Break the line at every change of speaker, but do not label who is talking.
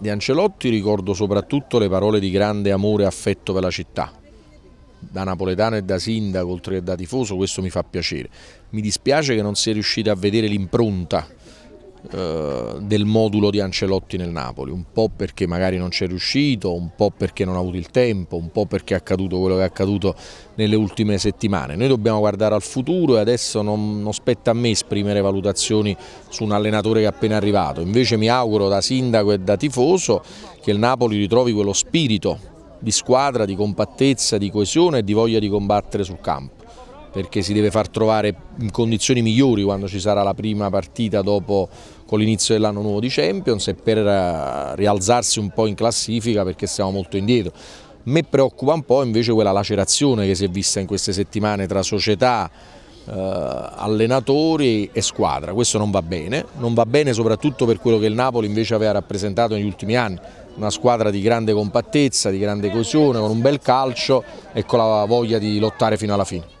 Di Ancelotti ricordo soprattutto le parole di grande amore e affetto per la città. Da napoletano e da sindaco, oltre che da tifoso, questo mi fa piacere. Mi dispiace che non sia riuscita a vedere l'impronta eh, del modulo di Ancelotti nel Napoli, un po' perché magari non c'è riuscito, un po' perché non ha avuto il tempo, un po' perché è accaduto quello che è accaduto nelle ultime settimane. Noi dobbiamo guardare al futuro e adesso non, non spetta a me esprimere valutazioni su un allenatore che è appena arrivato, invece mi auguro da sindaco e da tifoso che il Napoli ritrovi quello spirito di squadra, di compattezza, di coesione e di voglia di combattere sul campo perché si deve far trovare in condizioni migliori quando ci sarà la prima partita dopo con l'inizio dell'anno nuovo di Champions e per eh, rialzarsi un po' in classifica perché siamo molto indietro. Me preoccupa un po' invece quella lacerazione che si è vista in queste settimane tra società, eh, allenatori e squadra. Questo non va bene, non va bene soprattutto per quello che il Napoli invece aveva rappresentato negli ultimi anni, una squadra di grande compattezza, di grande coesione, con un bel calcio e con la voglia di lottare fino alla fine.